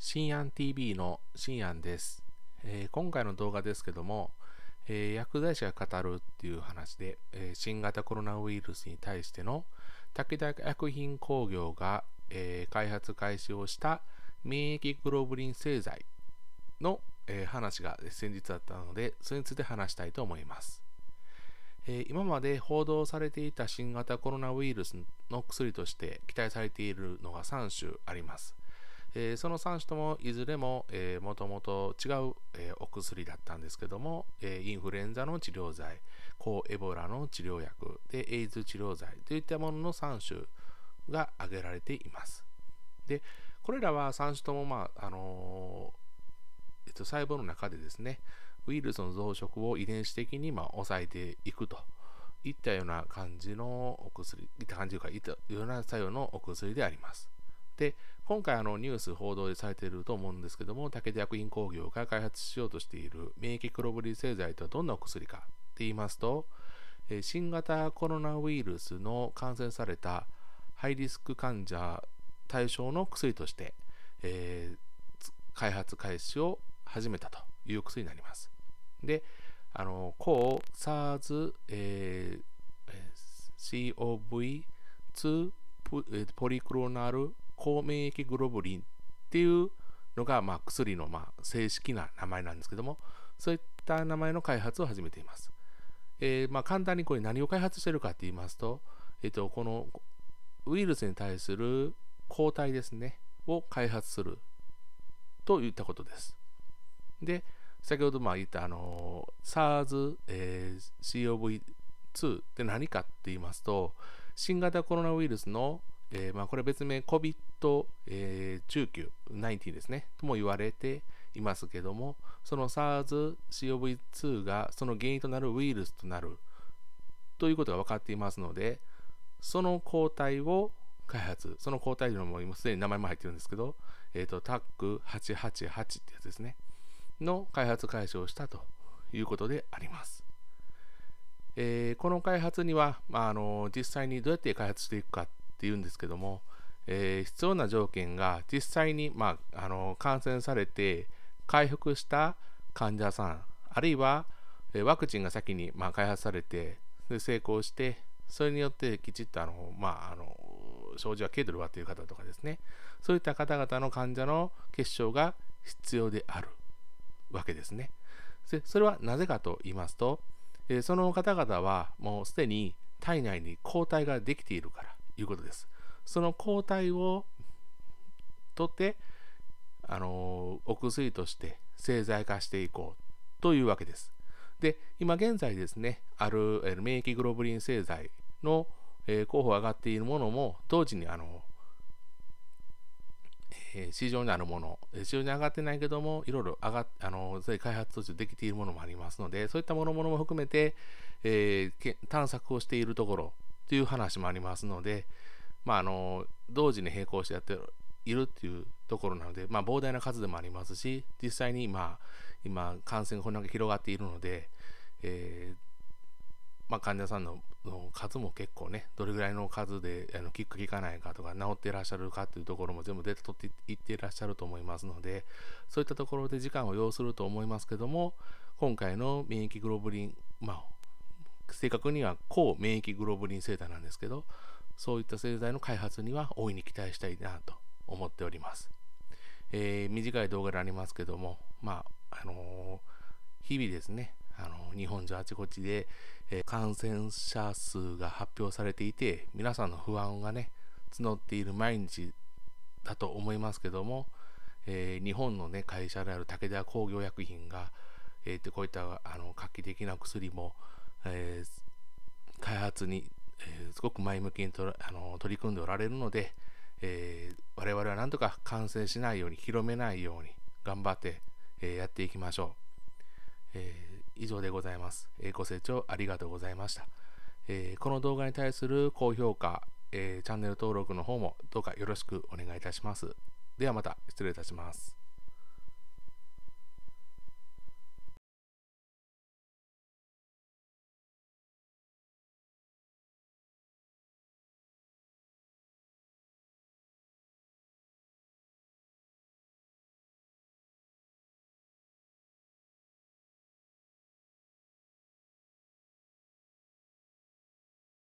新安 TV の新安です、えー、今回の動画ですけども、えー、薬剤師が語るっていう話で、えー、新型コロナウイルスに対しての武田薬品工業が、え開発開始をした免疫グロブリン製剤の、え話が先日あったのでそれについて話したいと思います、え今まで報道されていた新型コロナウイルスの薬として期待されているのが3種あります、えー、その3種ともいずれももともと違う、えー、お薬だったんですけども、えー、インフルエンザの治療剤抗エボラの治療薬でエイズ治療剤といったものの3種が挙げられていますでこれらは3種とも、まああのえっと、細胞の中でですねウイルスの増殖を遺伝子的にまあ抑えていくといったような感じのお薬いった感じというかいったような作用のお薬でありますで、今回あのニュース報道でされていると思うんですけども、武田薬品工業が開発しようとしている免疫黒ブリ製剤とはどんなお薬かって言いますと、新型コロナウイルスの感染されたハイリスク患者対象の薬として、えー、開発開始を始めたという薬になります。で、あの、抗 SARS、え COV2 ポリクロナル抗免疫グロブリンっていうのが、まあ、薬の、まあ、正式な名前なんですけども、そういった名前の開発を始めています。えー、まあ、簡単にこれ何を開発しているかって言いますと、えっ、ー、と、このウイルスに対する抗体ですね、を開発するといったことです。で、先ほどまあ言った、あの SARS、え COV2 って何かって言いますと、新型コロナウイルスのえー、まあ、これ別名 COVID-19、えー、19ですね、とも言われていますけども、その SARS-CoV2 がその原因となるウイルスとなるということが分かっていますので、その抗体を開発、その抗体量も今すでに名前も入ってるんですけど、えっ、ー、と、TAC888 ってやつですね、の開発開始をしたということであります。えー、この開発には、まあ、あの実際にどうやって開発していくかっって言うんですけども、えー、必要な条件が実際に、まあ、あの感染されて回復した患者さんあるいは、えワクチンが先に、まあ、開発されてで成功してそれによってきちっとあの、まあ、あの症状は軽度で終わという方とかですねそういった方々の患者の結晶が必要であるわけですねでそれはなぜかと言いますと、えー、その方々はもうすでに体内に抗体ができているからいうことです。その抗体を取って、あのお薬として製剤化していこうというわけです。で、今現在ですね、ある免疫グロブリン製剤の、えー、候補上がっているものも、当時にあの、えー、市場にあるもの、市場に上がってないけども、いろいろ上があの開発途中できているものもありますので、そういったものも含めて、えー、探索をしているところという話もありますので、まあ、あの同時に並行してやっているっていうところなので、まあ、膨大な数でもありますし実際に今今感染がこんだけ広がっているので、えー、まあ、患者さんの数も結構ねどれぐらいの数であの効く効かないかとか治っていらっしゃるかというところも全部データ取っていっていらっしゃると思いますのでそういったところで時間を要すると思いますけども今回の免疫グロブリン、まあ、正確には抗免疫グロブリン製剤なんですけどそういった製剤の開発には大いに期待したいなと思っております、えー、短い動画でありますけどもまああのー、日々ですねあのー、日本中あちこちで、え感染者数が発表されていて皆さんの不安がね募っている毎日だと思いますけども、え日本の、ね、会社である武田工業薬品が、えー、こういったあの画期的な薬もえー、開発に、えー、すごく前向きにとらあの取り組んでおられるので、えー、我々はなんとか完成しないように広めないように頑張って、えやっていきましょう、え以上でございます、えご清聴ありがとうございました、えこの動画に対する高評価、えチャンネル登録の方もどうかよろしくお願いいたしますではまた失礼いたします